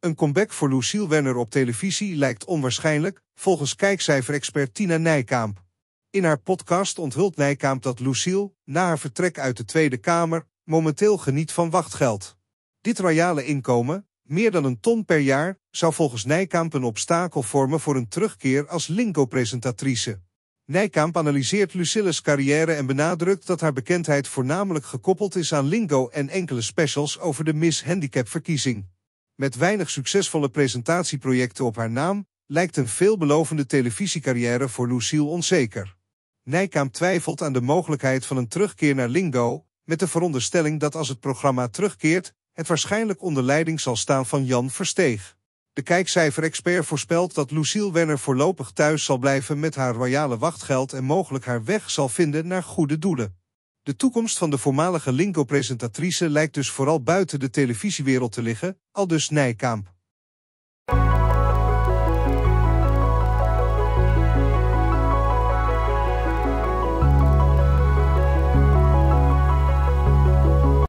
Een comeback voor Lucille Werner op televisie lijkt onwaarschijnlijk, volgens kijkcijferexpert Tina Nijkamp. In haar podcast onthult Nijkamp dat Lucille, na haar vertrek uit de Tweede Kamer, momenteel geniet van wachtgeld. Dit royale inkomen, meer dan een ton per jaar, zou volgens Nijkamp een obstakel vormen voor een terugkeer als Linko-presentatrice. Nijkamp analyseert Lucille's carrière en benadrukt dat haar bekendheid voornamelijk gekoppeld is aan Lingo en enkele specials over de Miss Handicap-verkiezing met weinig succesvolle presentatieprojecten op haar naam, lijkt een veelbelovende televisiecarrière voor Lucille onzeker. Nijkaam twijfelt aan de mogelijkheid van een terugkeer naar Lingo, met de veronderstelling dat als het programma terugkeert, het waarschijnlijk onder leiding zal staan van Jan Versteeg. De kijkcijferexpert voorspelt dat Lucille Werner voorlopig thuis zal blijven met haar royale wachtgeld en mogelijk haar weg zal vinden naar goede doelen. De toekomst van de voormalige linko presentatrice lijkt dus vooral buiten de televisiewereld te liggen, aldus Nijkamp.